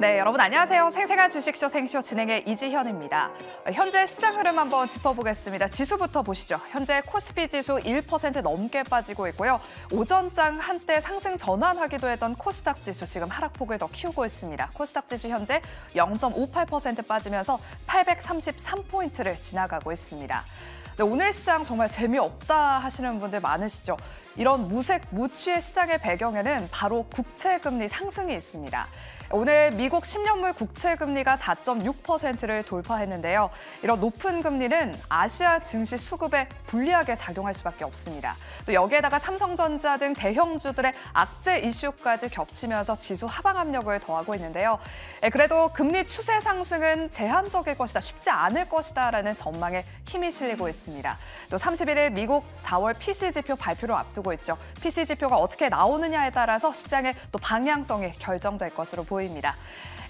네, 여러분 안녕하세요. 생생한 주식쇼 생쇼 진행의 이지현입니다. 현재 시장 흐름 한번 짚어보겠습니다. 지수부터 보시죠. 현재 코스피 지수 1% 넘게 빠지고 있고요. 오전장 한때 상승 전환하기도 했던 코스닥 지수 지금 하락폭을 더 키우고 있습니다. 코스닥 지수 현재 0.58% 빠지면서 833포인트를 지나가고 있습니다. 네, 오늘 시장 정말 재미없다 하시는 분들 많으시죠? 이런 무색 무취의 시장의 배경에는 바로 국채 금리 상승이 있습니다. 오늘 미국 10년물 국채 금리가 4.6%를 돌파했는데요. 이런 높은 금리는 아시아 증시 수급에 불리하게 작용할 수밖에 없습니다. 또 여기에다가 삼성전자 등 대형주들의 악재 이슈까지 겹치면서 지수 하방 압력을 더하고 있는데요. 예, 그래도 금리 추세 상승은 제한적일 것이다, 쉽지 않을 것이다라는 전망에 힘이 실리고 있습니다. 있습니다. 또 31일 미국 4월 PC 지표 발표를 앞두고 있죠. PC 지표가 어떻게 나오느냐에 따라서 시장의 또 방향성이 결정될 것으로 보입니다.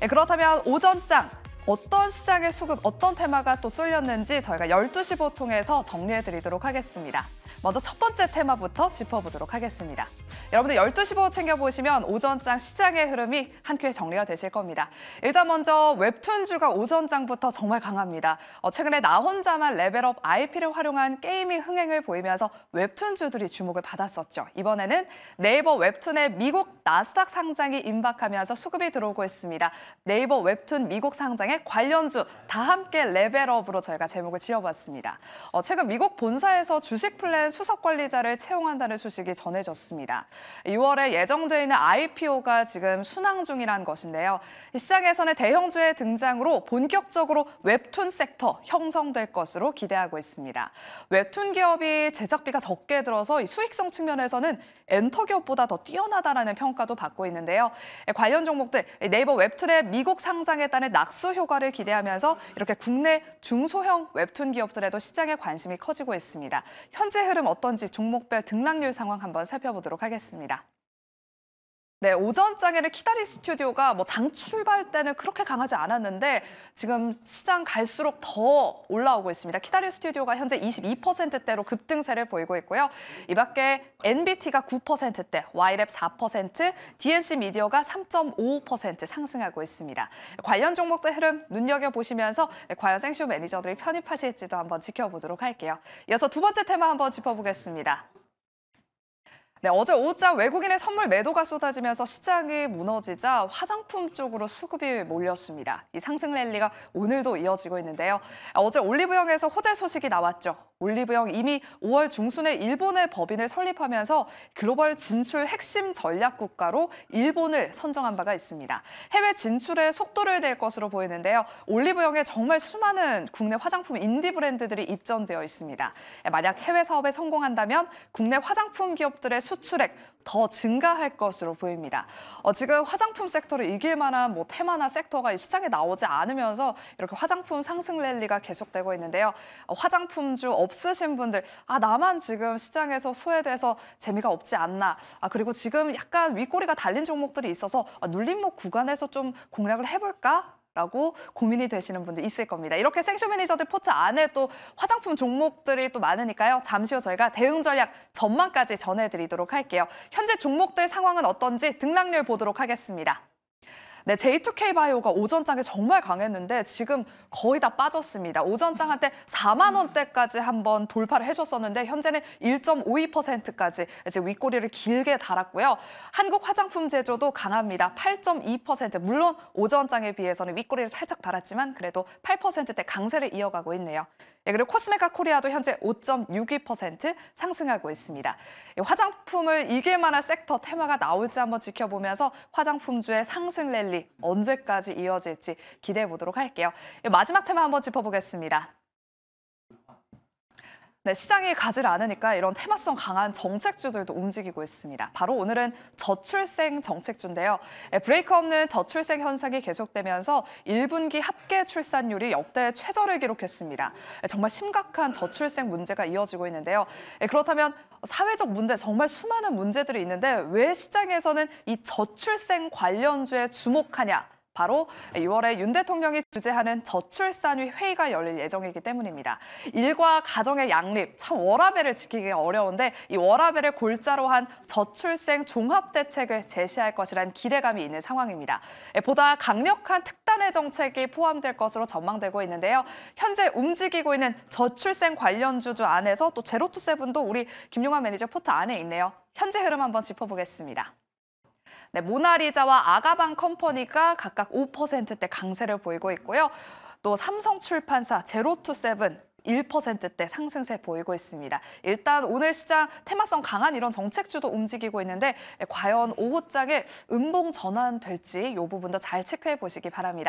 예, 그렇다면 오전장 어떤 시장의 수급, 어떤 테마가 또 쏠렸는지 저희가 12시 보 통해서 정리해드리도록 하겠습니다. 먼저 첫 번째 테마부터 짚어보도록 하겠습니다. 여러분들 12시 보 챙겨보시면 오전장 시장의 흐름이 한 큐에 정리가 되실 겁니다. 일단 먼저 웹툰주가 오전장부터 정말 강합니다. 어, 최근에 나 혼자만 레벨업 IP를 활용한 게이밍 흥행을 보이면서 웹툰주들이 주목을 받았었죠. 이번에는 네이버 웹툰의 미국 나스닥 상장이 임박하면서 수급이 들어오고 있습니다. 네이버 웹툰 미국 상장의 관련주 다 함께 레벨업으로 저희가 제목을 지어봤습니다. 어, 최근 미국 본사에서 주식 플랜 수석 관리자를 채용한다는 소식이 전해졌습니다. 6월에 예정돼 있는 IPO가 지금 순항 중이라는 것인데요. 시장에서는 대형주의 등장으로 본격적으로 웹툰 섹터 형성될 것으로 기대하고 있습니다. 웹툰 기업이 제작비가 적게 들어서 수익성 측면에서는 엔터 기업보다 더 뛰어나다라는 평가도 받고 있는데요. 관련 종목들 네이버 웹툰의 미국 상장에 따른 낙수 효과 효과를 기대하면서 이렇게 국내 중소형 웹툰 기업들에도 시장의 관심이 커지고 있습니다. 현재 흐름 어떤지 종목별 등락률 상황 한번 살펴보도록 하겠습니다. 네, 오전 장에는 키다리 스튜디오가 뭐 장 출발 때는 그렇게 강하지 않았는데 지금 시장 갈수록 더 올라오고 있습니다. 키다리 스튜디오가 현재 22%대로 급등세를 보이고 있고요. 이 밖에 NBT가 9%대, Y랩 4%, DNC 미디어가 3.55% 상승하고 있습니다. 관련 종목들 흐름 눈여겨보시면서 과연 생쇼 매니저들이 편입하실지도 한번 지켜보도록 할게요. 이어서 두 번째 테마 한번 짚어보겠습니다. 네, 어제 오자 외국인의 선물 매도가 쏟아지면서 시장이 무너지자 화장품 쪽으로 수급이 몰렸습니다. 이 상승 랠리가 오늘도 이어지고 있는데요. 어제 올리브영에서 호재 소식이 나왔죠. 올리브영 이미 5월 중순에 일본의 법인을 설립하면서 글로벌 진출 핵심 전략 국가로 일본을 선정한 바가 있습니다. 해외 진출에 속도를 낼 것으로 보이는데요. 올리브영에 정말 수많은 국내 화장품 인디 브랜드들이 입점되어 있습니다. 만약 해외 사업에 성공한다면 국내 화장품 기업들의 수출액 더 증가할 것으로 보입니다. 어, 지금 화장품 섹터를 이길 만한 뭐 테마나 섹터가 시장에 나오지 않으면서 이렇게 화장품 상승 랠리가 계속되고 있는데요. 어, 화장품주 없으신 분들, 아 나만 지금 시장에서 소외돼서 재미가 없지 않나. 아 그리고 지금 약간 윗꼬리가 달린 종목들이 있어서 아, 눌림목 구간에서 좀 공략을 해볼까 같고 고민이 되시는 분들 있을 겁니다. 이렇게 생쇼 매니저들 포트 안에 또 화장품 종목들이 또 많으니까요. 잠시 후 저희가 대응 전략 전망까지 전해드리도록 할게요. 현재 종목들 상황은 어떤지 등락률 보도록 하겠습니다. 네, J2K 바이오가 오전장에 정말 강했는데 지금 거의 다 빠졌습니다. 오전장 한때 4만 원대까지 한번 돌파를 해줬었는데 현재는 1.52%까지 이제 윗꼬리를 길게 달았고요. 한국 화장품 제조도 강합니다. 8.2% 물론 오전장에 비해서는 윗꼬리를 살짝 달았지만 그래도 8%대 강세를 이어가고 있네요. 예, 그리고 코스메카 코리아도 현재 5.62% 상승하고 있습니다. 예, 화장품을 이길 만한 섹터 테마가 나올지 한번 지켜보면서 화장품주의 상승 랠리 언제까지 이어질지 기대해 보도록 할게요. 예, 마지막 테마 한번 짚어보겠습니다. 네, 시장이 가지 않으니까 이런 테마성 강한 정책주들도 움직이고 있습니다. 바로 오늘은 저출생 정책주인데요. 예, 브레이크 없는 저출생 현상이 계속되면서 1분기 합계 출산율이 역대 최저를 기록했습니다. 예, 정말 심각한 저출생 문제가 이어지고 있는데요. 예, 그렇다면 사회적 문제, 정말 수많은 문제들이 있는데 왜 시장에서는 이 저출생 관련주에 주목하냐 바로 6월에 윤 대통령이 주재하는 저출산위 회의가 열릴 예정이기 때문입니다. 일과 가정의 양립, 참 워라밸을 지키기 어려운데 이 워라밸을 골자로 한 저출생 종합대책을 제시할 것이란 기대감이 있는 상황입니다. 예, 보다 강력한 특단의 정책이 포함될 것으로 전망되고 있는데요. 현재 움직이고 있는 저출생 관련 주주 안에서 또 제로투세븐도 우리 김용환 매니저 포트 안에 있네요. 현재 흐름 한번 짚어보겠습니다. 네, 모나리자와 아가방 컴퍼니가 각각 5%대 강세를 보이고 있고요. 또 삼성 출판사 제로투세븐 1%대 상승세 보이고 있습니다. 일단 오늘 시장 테마성 강한 이런 정책주도 움직이고 있는데 예, 과연 오후장에 음봉 전환될지 이 부분도 잘 체크해 보시기 바랍니다.